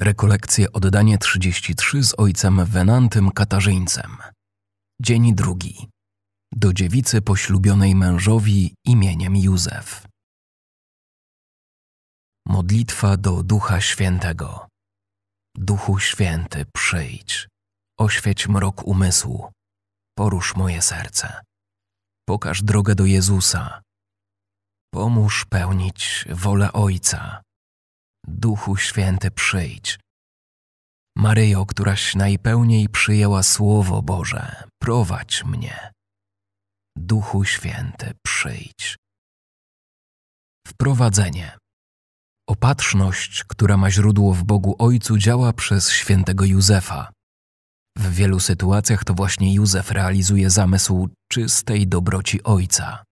Rekolekcje oddanie 33 z ojcem Wenantym Katarzyńcem. Dzień drugi. Do dziewicy poślubionej mężowi imieniem Józef. Modlitwa do Ducha Świętego. Duchu Święty, przyjdź. Oświeć mrok umysłu. Porusz moje serce. Pokaż drogę do Jezusa. Pomóż pełnić wolę Ojca Duchu Święty, przyjdź. Maryjo, któraś najpełniej przyjęła Słowo Boże, prowadź mnie. Duchu Święty, przyjdź. Wprowadzenie. Opatrzność, która ma źródło w Bogu Ojcu, działa przez świętego Józefa. W wielu sytuacjach to właśnie Józef realizuje zamysł czystej dobroci Ojca.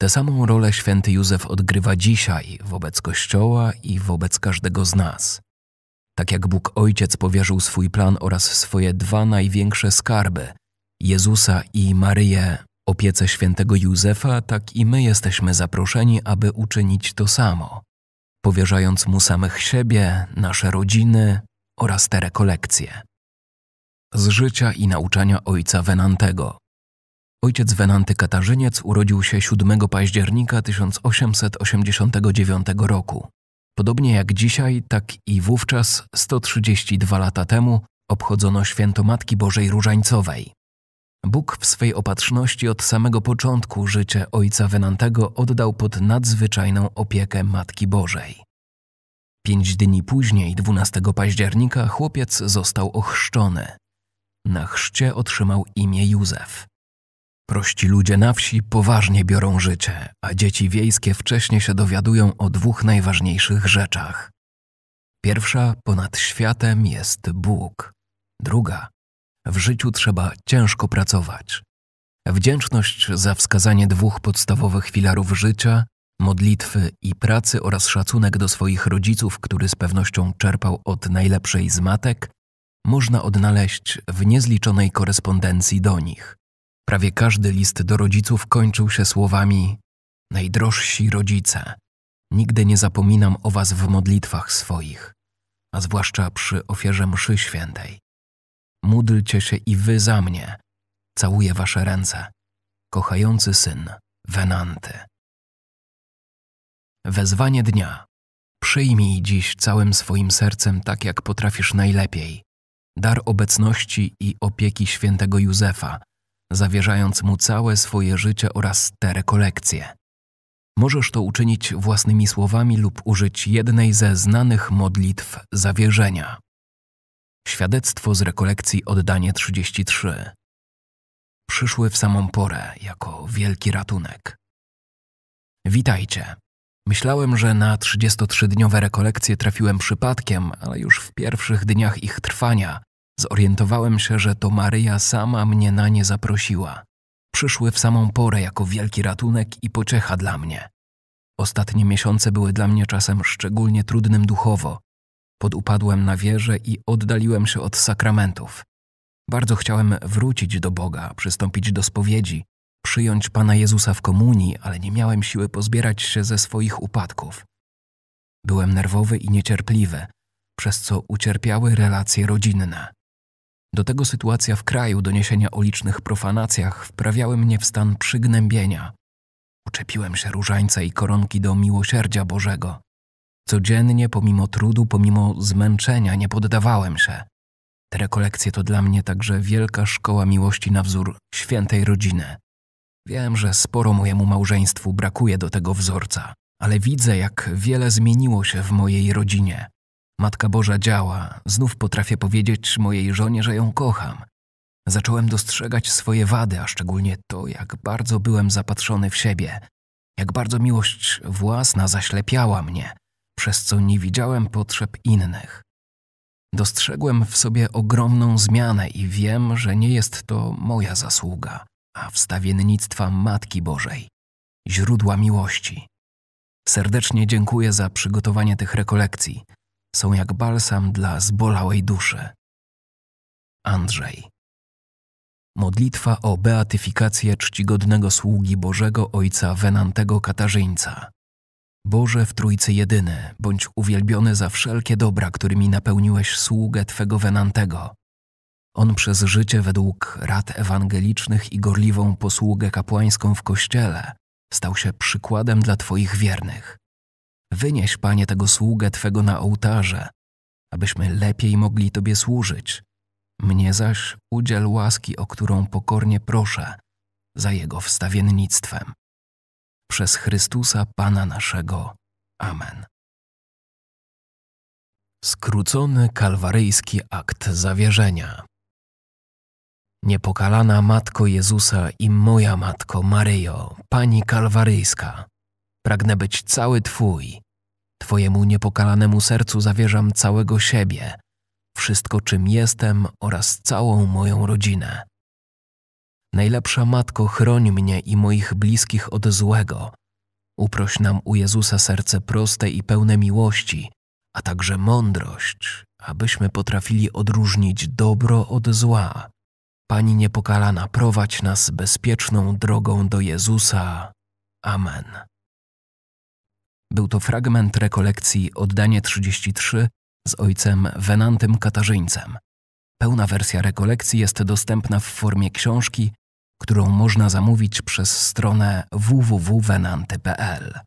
Tę samą rolę święty Józef odgrywa dzisiaj wobec Kościoła i wobec każdego z nas. Tak jak Bóg Ojciec powierzył swój plan oraz swoje dwa największe skarby Jezusa i Maryję opiece świętego Józefa, tak i my jesteśmy zaproszeni, aby uczynić to samo, powierzając mu samych siebie, nasze rodziny oraz te rekolekcje. Z życia i nauczania ojca Wenantego. Ojciec Wenanty Katarzyniec urodził się 7 października 1889 roku. Podobnie jak dzisiaj, tak i wówczas, 132 lata temu, obchodzono święto Matki Bożej Różańcowej. Bóg w swej opatrzności od samego początku życie ojca Wenantego oddał pod nadzwyczajną opiekę Matki Bożej. Pięć dni później, 12 października, chłopiec został ochrzczony. Na chrzcie otrzymał imię Józef. Prości ludzie na wsi poważnie biorą życie, a dzieci wiejskie wcześnie się dowiadują o dwóch najważniejszych rzeczach. Pierwsza ponad światem jest Bóg. Druga w życiu trzeba ciężko pracować. Wdzięczność za wskazanie dwóch podstawowych filarów życia modlitwy i pracy oraz szacunek do swoich rodziców, który z pewnością czerpał od najlepszej z matek, można odnaleźć w niezliczonej korespondencji do nich. Prawie każdy list do rodziców kończył się słowami: Najdrożsi rodzice, nigdy nie zapominam o was w modlitwach swoich, a zwłaszcza przy ofierze mszy świętej. Módlcie się i wy za mnie. Całuję wasze ręce. Kochający syn, Wenanty. Wezwanie dnia. Przyjmij dziś całym swoim sercem tak, jak potrafisz najlepiej. Dar obecności i opieki świętego Józefa – zawierzając mu całe swoje życie oraz te rekolekcje. Możesz to uczynić własnymi słowami lub użyć jednej ze znanych modlitw zawierzenia. Świadectwo z rekolekcji oddanie 33. Przyszły w samą porę jako wielki ratunek. Witajcie. Myślałem, że na 33-dniowe rekolekcje trafiłem przypadkiem, ale już w pierwszych dniach ich trwania Zorientowałem się, że to Maryja sama mnie na nie zaprosiła. Przyszły w samą porę jako wielki ratunek i pociecha dla mnie. Ostatnie miesiące były dla mnie czasem szczególnie trudnym duchowo. Podupadłem na wierze i oddaliłem się od sakramentów. Bardzo chciałem wrócić do Boga, przystąpić do spowiedzi, przyjąć Pana Jezusa w komunii, ale nie miałem siły pozbierać się ze swoich upadków. Byłem nerwowy i niecierpliwy, przez co ucierpiały relacje rodzinne. Do tego sytuacja w kraju, doniesienia o licznych profanacjach wprawiały mnie w stan przygnębienia. Uczepiłem się różańca i koronki do miłosierdzia Bożego. Codziennie, pomimo trudu, pomimo zmęczenia, nie poddawałem się. Te rekolekcje to dla mnie także wielka szkoła miłości na wzór świętej rodziny. Wiem, że sporo mojemu małżeństwu brakuje do tego wzorca, ale widzę, jak wiele zmieniło się w mojej rodzinie. Matka Boża działa, znów potrafię powiedzieć mojej żonie, że ją kocham. Zacząłem dostrzegać swoje wady, a szczególnie to, jak bardzo byłem zapatrzony w siebie, jak bardzo miłość własna zaślepiała mnie, przez co nie widziałem potrzeb innych. Dostrzegłem w sobie ogromną zmianę i wiem, że nie jest to moja zasługa, a wstawiennictwa Matki Bożej, źródła miłości. Serdecznie dziękuję za przygotowanie tych rekolekcji są jak balsam dla zbolałej duszy. Andrzej. Modlitwa o beatyfikację czcigodnego sługi Bożego Ojca Wenantego Katarzyńca. Boże w Trójcy Jedyny, bądź uwielbiony za wszelkie dobra, którymi napełniłeś sługę Twego Wenantego. On przez życie według rad ewangelicznych i gorliwą posługę kapłańską w Kościele stał się przykładem dla Twoich wiernych. Wynieś, Panie, tego sługę Twego na ołtarze, abyśmy lepiej mogli Tobie służyć. Mnie zaś udziel łaski, o którą pokornie proszę, za Jego wstawiennictwem. Przez Chrystusa Pana naszego. Amen. Skrócony kalwaryjski akt zawierzenia. Niepokalana Matko Jezusa i moja Matko Maryjo, Pani Kalwaryjska Pragnę być cały Twój. Twojemu niepokalanemu sercu zawierzam całego siebie, wszystko czym jestem oraz całą moją rodzinę. Najlepsza Matko, chroń mnie i moich bliskich od złego. Uproś nam u Jezusa serce proste i pełne miłości, a także mądrość, abyśmy potrafili odróżnić dobro od zła. Pani niepokalana, prowadź nas bezpieczną drogą do Jezusa. Amen. Był to fragment rekolekcji Oddanie 33 z ojcem Wenantym Katarzyńcem. Pełna wersja rekolekcji jest dostępna w formie książki, którą można zamówić przez stronę www.venanty.pl.